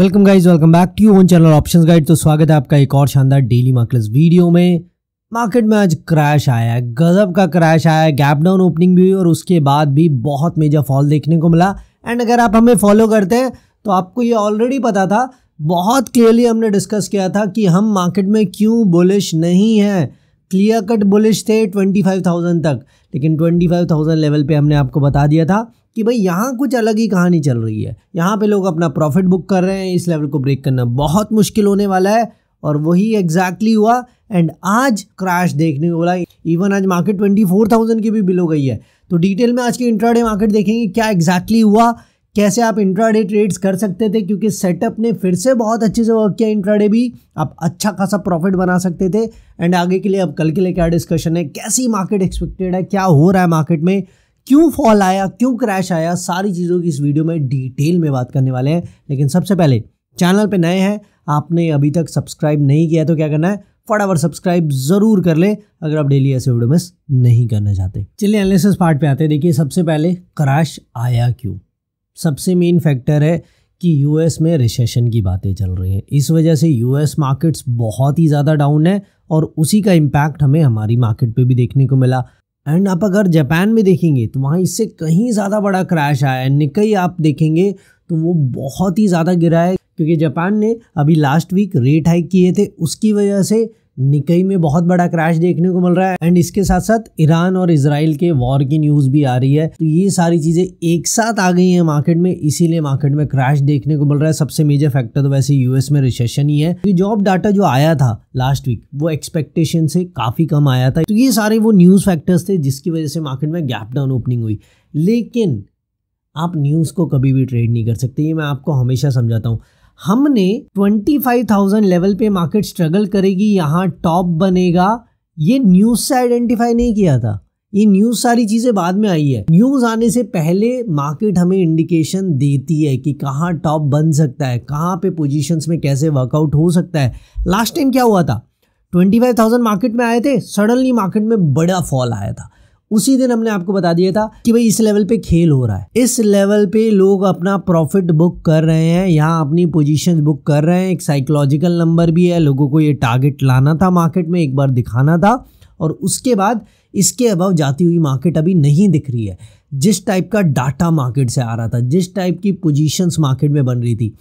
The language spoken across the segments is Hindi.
welcome guys welcome back to own channel options guide तो स्वागत है आपका एक और शानदार डेली मार्केट वीडियो में मार्केट में आज क्रैश आया है गजब का क्रैश आया है गैप डाउन ओपनिंग भी हुई और उसके बाद भी बहुत मेजर फॉल देखने को मिला एंड अगर आप हमें फॉलो करते हैं तो आपको ये ऑलरेडी पता था बहुत क्लियरली हमने डिस्कस किया था कि हम मार्केट में क्यों बुलिश नहीं है क्लियर कट बुलिश थे 25,000 तक लेकिन 25,000 लेवल पे हमने आपको बता दिया था कि भाई यहाँ कुछ अलग ही कहानी चल रही है यहाँ पे लोग अपना प्रॉफिट बुक कर रहे हैं इस लेवल को ब्रेक करना बहुत मुश्किल होने वाला है और वही एग्जैक्टली exactly हुआ एंड आज क्रैश देखने को बोला इवन आज मार्केट ट्वेंटी फोर थाउजेंड की भी बिलो गई है तो डिटेल में आज की इंट्राडे मार्केट देखेंगे क्या एग्जैक्टली exactly हुआ कैसे आप इंट्राडे ट्रेड्स कर सकते थे क्योंकि सेटअप ने फिर से बहुत अच्छे से वर्क किया इंट्राडे भी आप अच्छा खासा प्रॉफिट बना सकते थे एंड आगे के लिए अब कल के लिए क्या डिस्कशन है कैसी मार्केट एक्सपेक्टेड है क्या हो रहा है मार्केट में क्यों फॉल आया क्यों क्रैश आया सारी चीज़ों की इस वीडियो में डिटेल में बात करने वाले हैं लेकिन सबसे पहले चैनल पे नए हैं आपने अभी तक सब्सक्राइब नहीं किया तो क्या करना है फटाफट सब्सक्राइब जरूर कर ले अगर आप डेली ऐसे वीडियो मिस नहीं करना चाहते चलिए एनालिसिस पार्ट पे आते हैं देखिए सबसे पहले क्रैश आया क्यों सबसे मेन फैक्टर है कि यूएस में रिसेशन की बातें चल रही हैं इस वजह से यूएस मार्केट्स बहुत ही ज़्यादा डाउन है और उसी का इम्पैक्ट हमें हमारी मार्केट पे भी देखने को मिला एंड आप अगर जापान में देखेंगे तो वहाँ इससे कहीं ज़्यादा बड़ा क्रैश आया है निकई आप देखेंगे तो वो बहुत ही ज़्यादा गिरा है क्योंकि जापान ने अभी लास्ट वीक रेट हाइक किए थे उसकी वजह से निकई में बहुत बड़ा क्रैश देखने को मिल रहा है एंड इसके साथ साथ ईरान और इसराइल के वॉर की न्यूज भी आ रही है तो ये सारी चीजें एक साथ आ गई हैं मार्केट में इसीलिए मार्केट में क्रैश देखने को मिल रहा है सबसे मेजर फैक्टर तो वैसे यूएस में रिसेशन ही है तो जॉब डाटा जो आया था लास्ट वीक वो एक्सपेक्टेशन से काफी कम आया था तो ये सारे वो न्यूज फैक्टर्स थे जिसकी वजह से मार्केट में गैप डाउन ओपनिंग हुई लेकिन आप न्यूज़ को कभी भी ट्रेड नहीं कर सकते ये मैं आपको हमेशा समझाता हूँ हमने 25,000 लेवल पे मार्केट स्ट्रगल करेगी यहाँ टॉप बनेगा ये न्यूज से आइडेंटिफाई नहीं किया था ये न्यूज सारी चीजें बाद में आई है न्यूज आने से पहले मार्केट हमें इंडिकेशन देती है कि कहाँ टॉप बन सकता है कहाँ पे पोजीशंस में कैसे वर्कआउट हो सकता है लास्ट टाइम क्या हुआ था 25,000 मार्केट में आए थे सडनली मार्केट में बड़ा फॉल आया था उसी दिन हमने आपको बता दिया था कि भाई इस लेवल पे खेल हो रहा है इस लेवल पे लोग अपना प्रॉफिट बुक कर रहे हैं यहाँ अपनी पोजीशन बुक कर रहे हैं एक साइकोलॉजिकल नंबर भी है लोगों को ये टारगेट लाना था मार्केट में एक बार दिखाना था और उसके बाद इसके अभाव जाती हुई मार्केट अभी नहीं दिख रही है जिस टाइप का डाटा मार्केट से आ रहा था जिस टाइप की पोजीशंस मार्केट में बन रही थी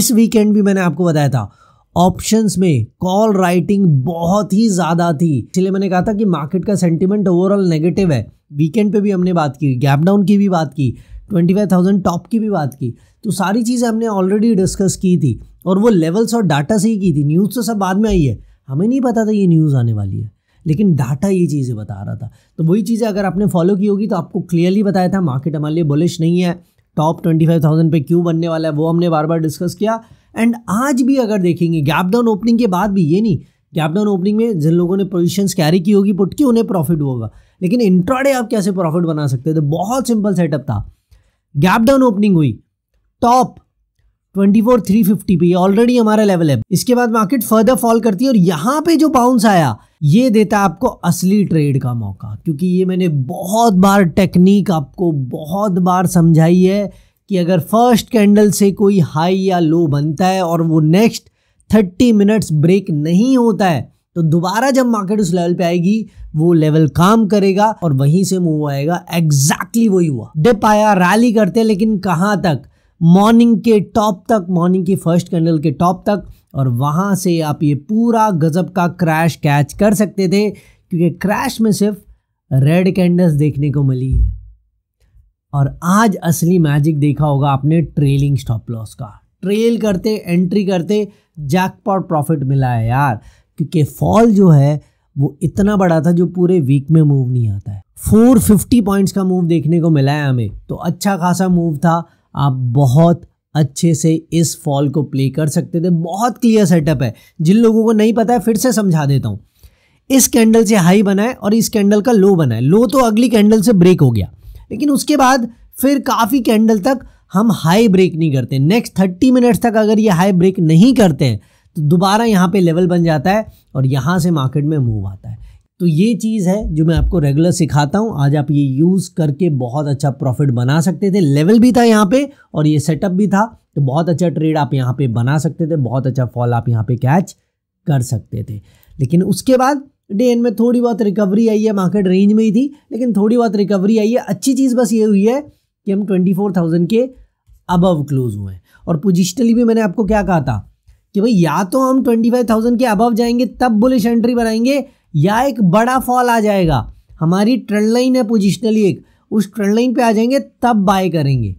इस वीकेंड भी मैंने आपको बताया था ऑप्शंस में कॉल राइटिंग बहुत ही ज़्यादा थी इसलिए मैंने कहा था कि मार्केट का सेंटिमेंट ओवरऑल नेगेटिव है वीकेंड पे भी हमने बात की गैप डाउन की भी बात की 25,000 टॉप की भी बात की तो सारी चीज़ें हमने ऑलरेडी डिस्कस की थी और वो लेवल्स और डाटा से ही की थी न्यूज़ तो सब बाद में आई है हमें नहीं पता था ये न्यूज़ आने वाली है लेकिन डाटा ये चीज़ें बता रहा था तो वही चीज़ें अगर आपने फॉलो की होगी तो आपको क्लियरली बताया था मार्केट हमारे लिए बुलिश नहीं है टॉप ट्वेंटी फाइव थाउजेंड पर क्यों बनने वाला है वो हमने बार बार डिस्कस किया एंड आज भी अगर देखेंगे गैप डाउन ओपनिंग के बाद भी ये नहीं गैप डाउन ओपनिंग में जिन लोगों ने पोजिशन कैरी की होगी पुट की उन्हें प्रॉफिट होगा लेकिन इंट्राडे आप कैसे प्रॉफिट बना सकते थे बहुत सिंपल सेटअप था गैप डाउन ओपनिंग हुई टॉप 24,350 पे ऑलरेडी हमारा लेवल है इसके बाद मार्केट फर्दर फॉल करती है और यहाँ पे जो बाउंस आया ये देता है आपको असली ट्रेड का मौका क्योंकि ये मैंने बहुत बार टेक्निक आपको बहुत बार समझाई है कि अगर फर्स्ट कैंडल से कोई हाई या लो बनता है और वो नेक्स्ट थर्टी मिनट्स ब्रेक नहीं होता है तो दोबारा जब मार्केट उस लेवल पे आएगी वो लेवल काम करेगा और वहीं से मूव आएगा एग्जैक्टली वही हुआ डिप आया रैली करते हैं लेकिन कहाँ तक मॉर्निंग के टॉप तक मॉर्निंग की फर्स्ट कैंडल के टॉप तक और वहाँ से आप ये पूरा गजब का क्रैश कैच कर सकते थे क्योंकि क्रैश में सिर्फ रेड कैंडल्स देखने को मिली है और आज असली मैजिक देखा होगा आपने ट्रेलिंग स्टॉप लॉस का ट्रेल करते एंट्री करते जैकपॉट प्रॉफिट मिला है यार क्योंकि फॉल जो है वो इतना बड़ा था जो पूरे वीक में मूव नहीं आता है 450 पॉइंट्स का मूव देखने को मिला है हमें तो अच्छा खासा मूव था आप बहुत अच्छे से इस फॉल को प्ले कर सकते थे बहुत क्लियर सेटअप है जिन लोगों को नहीं पता है फिर से समझा देता हूँ इस कैंडल से हाई बनाए और इस कैंडल का लो बनाए लो तो अगली कैंडल से ब्रेक हो गया लेकिन उसके बाद फिर काफ़ी कैंडल तक हम हाई ब्रेक नहीं करते नेक्स्ट थर्टी मिनट्स तक अगर ये हाई ब्रेक नहीं करते हैं तो दोबारा यहाँ पे लेवल बन जाता है और यहाँ से मार्केट में मूव आता है तो ये चीज़ है जो मैं आपको रेगुलर सिखाता हूँ आज आप ये यूज़ करके बहुत अच्छा प्रॉफिट बना सकते थे लेवल भी था यहाँ पे और ये सेटअप भी था तो बहुत अच्छा ट्रेड आप यहाँ पे बना सकते थे बहुत अच्छा फॉल आप यहाँ पे कैच कर सकते थे लेकिन उसके बाद डे एंड में थोड़ी बहुत रिकवरी आई है मार्केट रेंज में ही थी लेकिन थोड़ी बहुत रिकवरी आई है अच्छी चीज़ बस ये हुई है कि हम ट्वेंटी फोर थाउजेंड के अबव क्लोज हुए हैं और पोजिशनली भी मैंने आपको क्या कहा था कि भाई या तो हम ट्वेंटी फाइव थाउजेंड के अबव जाएंगे तब बुलिश एंट्री बनाएंगे या एक बड़ा फॉल आ जाएगा हमारी ट्रेंड लाइन है पोजिशनली एक उस ट्रेंड लाइन पे आ जाएंगे तब बाय करेंगे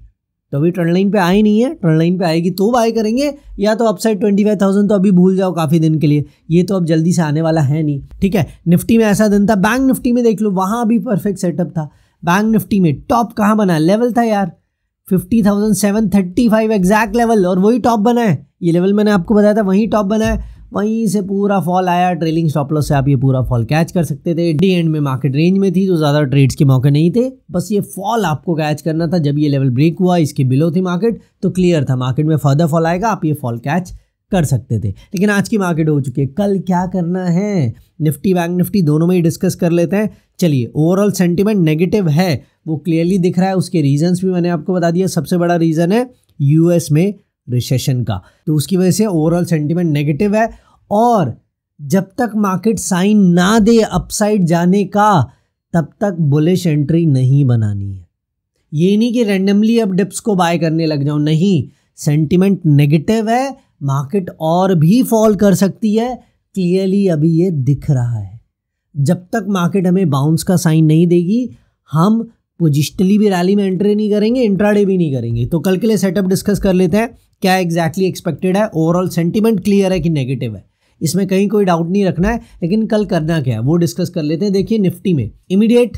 तो अभी ट्रेंड लाइन पे आई नहीं है ट्रेंड लाइन पे आएगी तो बाय करेंगे या तो अपसाइड ट्वेंटी फाइव थाउजेंड तो अभी भूल जाओ काफ़ी दिन के लिए ये तो अब जल्दी से आने वाला है नहीं ठीक है निफ्टी में ऐसा दिन था बैंक निफ्टी में देख लो वहाँ भी परफेक्ट सेटअप था बैंक निफ्टी में टॉप कहाँ बना लेवल था यार fifty thousand seven thirty five exact level और वही टॉप बना है ये लेवल मैंने आपको बताया था वही टॉप बना है वहीं से पूरा फॉल आया ट्रेलिंग स्टॉप लॉस से आप ये पूरा फॉल कैच कर सकते थे डी एंड में मार्केट रेंज में थी तो ज़्यादा ट्रेड्स के मौके नहीं थे बस ये फॉल आपको कैच करना था जब ये लेवल ब्रेक हुआ इसके बिलो थी मार्केट तो क्लियर था मार्केट में फर्दर फॉल आएगा आप ये फॉल कैच कर सकते थे लेकिन आज की मार्केट हो चुकी है कल क्या करना है निफ्टी बैंक निफ्टी दोनों में ही डिस्कस कर लेते हैं चलिए ओवरऑल सेंटिमेंट नेगेटिव है वो क्लियरली दिख रहा है उसके रीजंस भी मैंने आपको बता दिया सबसे बड़ा रीज़न है यूएस में रिसेशन का तो उसकी वजह से ओवरऑल सेंटिमेंट नेगेटिव है और जब तक मार्केट साइन ना दे अपसाइड जाने का तब तक बुलिश एंट्री नहीं बनानी है ये नहीं कि रैंडमली अब डिप्स को बाय करने लग जाऊं नहीं सेंटिमेंट नेगेटिव है मार्केट और भी फॉल कर सकती है क्लियरली अभी ये दिख रहा है जब तक मार्केट हमें बाउंस का साइन नहीं देगी हम पोजिशनली भी रैली में एंट्री नहीं करेंगे इंट्राडे भी नहीं करेंगे तो कल के लिए सेटअप डिस्कस कर लेते हैं क्या एग्जैक्टली exactly एक्सपेक्टेड है ओवरऑल सेंटिमेंट क्लियर है कि नेगेटिव है इसमें कहीं कोई डाउट नहीं रखना है लेकिन कल करना क्या है वो डिस्कस कर लेते हैं देखिए निफ्टी में इमीडिएट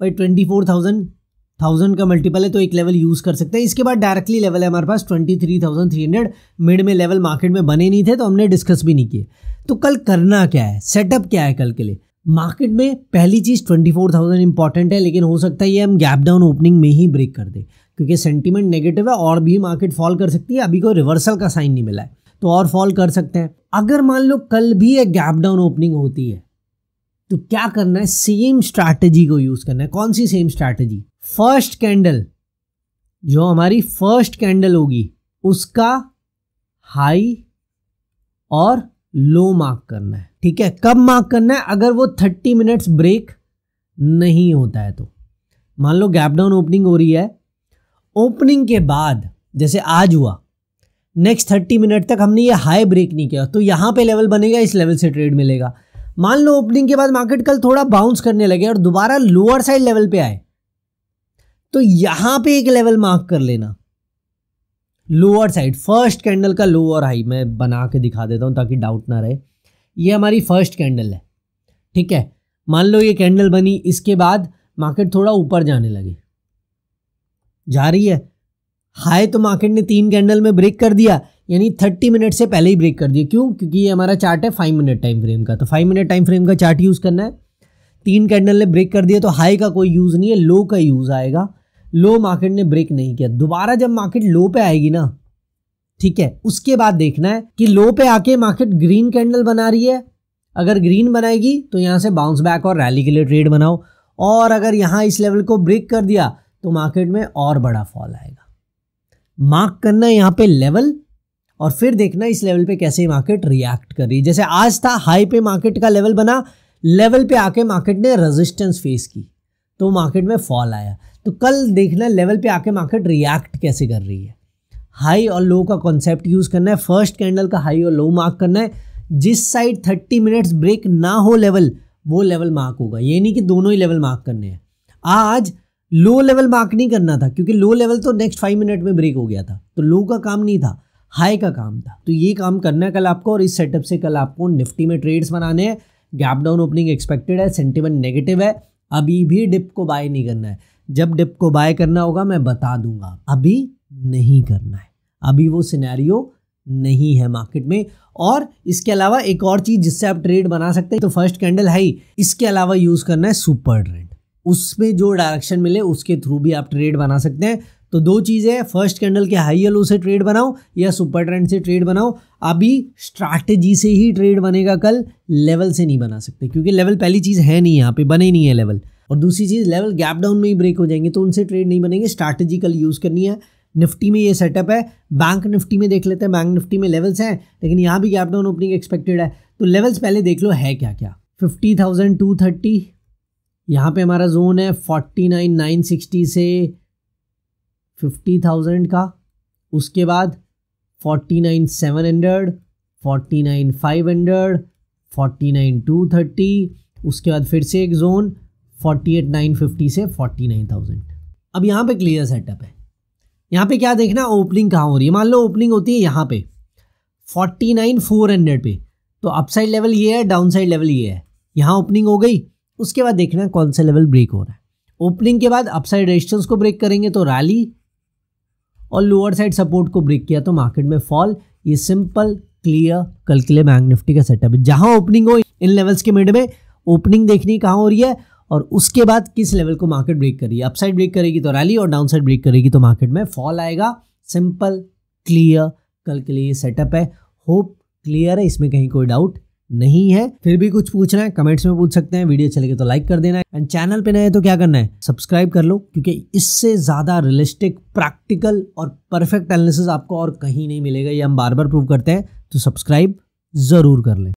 भाई ट्वेंटी फोर थाउजेंड थाउजेंड का मल्टीपल है तो एक लेवल यूज़ कर सकते हैं इसके बाद डायरेक्टली लेवल है हमारे पास twenty three thousand three hundred mid में लेवल मार्केट में बने नहीं थे तो हमने डिस्कस भी नहीं किए तो कल करना क्या है सेटअप क्या है कल के लिए मार्केट में पहली चीज़ ट्वेंटी फोर थाउजेंड इंपॉर्टेंट है लेकिन हो सकता है ये हम गैप डाउन ओपनिंग में ही ब्रेक कर दे क्योंकि सेंटीमेंट नेगेटिव है और भी मार्केट फॉल कर सकती है अभी कोई रिवर्सल का साइन नहीं मिला है तो और फॉल कर सकते हैं अगर मान लो कल भी एक गैप डाउन ओपनिंग होती है तो क्या करना है सेम स्ट्रैटेजी को यूज़ करना है कौन सी सेम स्ट्रैटेजी फर्स्ट कैंडल जो हमारी फर्स्ट कैंडल होगी उसका हाई और लो मार्क करना है ठीक है कब मार्क करना है अगर वो थर्टी मिनट्स ब्रेक नहीं होता है तो मान लो गैप डाउन ओपनिंग हो रही है ओपनिंग के बाद जैसे आज हुआ नेक्स्ट थर्टी मिनट तक हमने ये हाई ब्रेक नहीं किया तो यहाँ पे लेवल बनेगा इस लेवल से ट्रेड मिलेगा मान लो ओपनिंग के बाद मार्केट कल थोड़ा बाउंस करने लगे और दोबारा लोअर साइड लेवल पे आए तो यहां पे एक लेवल मार्क कर लेना लोअर साइड फर्स्ट कैंडल का लोअर हाई मैं बना के दिखा देता हूं ताकि डाउट ना रहे ये हमारी फर्स्ट कैंडल है ठीक है मान लो ये कैंडल बनी इसके बाद मार्केट थोड़ा ऊपर जाने लगी जा रही है हाई तो मार्केट ने तीन कैंडल में ब्रेक कर दिया यानी थर्टी मिनट से पहले ही ब्रेक कर दिया क्यों क्योंकि ये हमारा चार्ट है फाइव मिनट टाइम फ्रेम का तो फाइव मिनट टाइम फ्रेम का चार्ट यूज़ करना है तीन कैंडल ने ब्रेक कर दिया तो हाई का कोई यूज़ नहीं है लो का यूज़ आएगा लो मार्केट ने ब्रेक नहीं किया दोबारा जब मार्केट लो पे आएगी ना ठीक है उसके बाद देखना है कि लो पे आके मार्केट ग्रीन कैंडल बना रही है अगर ग्रीन बनाएगी तो यहाँ से बाउंस बैक और रैली के लिए ट्रेड बनाओ और अगर यहाँ इस लेवल को ब्रेक कर दिया तो मार्केट में और बड़ा फॉल आएगा मार्क करना है यहाँ पे लेवल और फिर देखना इस लेवल पे कैसे मार्केट रिएक्ट कर रही है जैसे आज था हाई पे मार्केट का लेवल बना लेवल पे आके मार्केट ने रेजिस्टेंस फेस की तो मार्केट में फॉल आया तो कल देखना लेवल पे आके मार्केट रिएक्ट कैसे कर रही है हाई और लो का कॉन्सेप्ट यूज़ करना है फर्स्ट कैंडल का हाई और लो मार्क करना है जिस साइड थर्टी मिनट्स ब्रेक ना हो लेवल वो लेवल मार्क होगा ये नहीं कि दोनों ही लेवल मार्क करने हैं आज लो लेवल मार्क नहीं करना था क्योंकि लो लेवल तो नेक्स्ट फाइव मिनट में ब्रेक हो गया था तो लो का काम नहीं था हाई का काम था तो ये काम करना है कल आपको और इस सेटअप से कल आपको निफ्टी में ट्रेड्स बनाने हैं गैप डाउन ओपनिंग एक्सपेक्टेड है सेंटिमेंट नेगेटिव है अभी भी डिप को बाय नहीं करना है जब डिप को बाय करना होगा मैं बता दूंगा अभी नहीं करना है अभी वो सिनेरियो नहीं है मार्केट में और इसके अलावा एक और चीज़ जिससे आप ट्रेड बना सकते हैं तो फर्स्ट कैंडल है ही इसके अलावा यूज़ करना है सुपर ट्रेंड उसमें जो डायरेक्शन मिले उसके थ्रू भी आप ट्रेड बना सकते हैं तो दो चीज़ें हैं फर्स्ट कैंडल के हाई एलो से ट्रेड बनाओ या सुपर ट्रेंड से ट्रेड बनाओ अभी स्ट्रैटेजी से ही ट्रेड बनेगा कल लेवल से नहीं बना सकते क्योंकि लेवल पहली चीज़ है नहीं यहाँ पे बने नहीं है लेवल और दूसरी चीज़ लेवल गैप डाउन में ही ब्रेक हो जाएंगे तो उनसे ट्रेड नहीं बनेंगे स्ट्रैटेजी कल यूज़ करनी है निफ्टी में ये सेटअप है बैंक निफ्टी में देख लेते हैं बैंक निफ्टी में लेवल्स हैं लेकिन यहाँ भी गैप डाउन ओपनिंग एक्सपेक्टेड है तो लेवल्स पहले देख लो है क्या क्या फिफ्टी थाउजेंड टू थर्टी यहाँ पर हमारा जोन है फोर्टी नाइन नाइन सिक्सटी से फिफ्टी थाउजेंड का उसके बाद forty nine seven hundred forty nine five hundred forty nine two thirty उसके बाद फिर से एक zone forty eight nine fifty से फोर्टी नाइन थाउजेंड अब यहाँ पे क्लियर सेटअप है यहाँ पे क्या देखना ओपनिंग कहाँ हो रही है मान लो ओपनिंग होती है यहाँ पे फोर्टी नाइन फोर हंड्रेड पे तो अपसाइड लेवल ये है डाउन साइड लेवल ये है यहाँ ओपनिंग हो गई उसके बाद देखना कौन सा लेवल ब्रेक हो रहा है ओपनिंग के बाद अपसाइड रेजिस्टेंस को ब्रेक करेंगे तो रैली और लोअर साइड सपोर्ट को ब्रेक किया तो मार्केट में फॉल ये सिंपल क्लियर कल के लिए बैंक निफ्टी का सेटअप है जहाँ ओपनिंग हो इन लेवल्स के मिड में ओपनिंग देखनी कहाँ हो रही है और उसके बाद किस लेवल को मार्केट ब्रेक करेगी अपसाइड ब्रेक करेगी तो रैली और डाउनसाइड ब्रेक करेगी तो मार्केट में फॉल आएगा सिंपल क्लियर कल के लिए सेटअप है होप क्लियर है इसमें कहीं कोई डाउट नहीं है फिर भी कुछ पूछना है कमेंट्स में पूछ सकते हैं वीडियो चलेगी तो लाइक कर देना है एंड चैनल पे नए हैं तो क्या करना है सब्सक्राइब कर लो क्योंकि इससे ज़्यादा रियलिस्टिक प्रैक्टिकल और परफेक्ट एनालिसिस आपको और कहीं नहीं मिलेगा ये हम बार बार प्रूव करते हैं तो सब्सक्राइब ज़रूर कर लें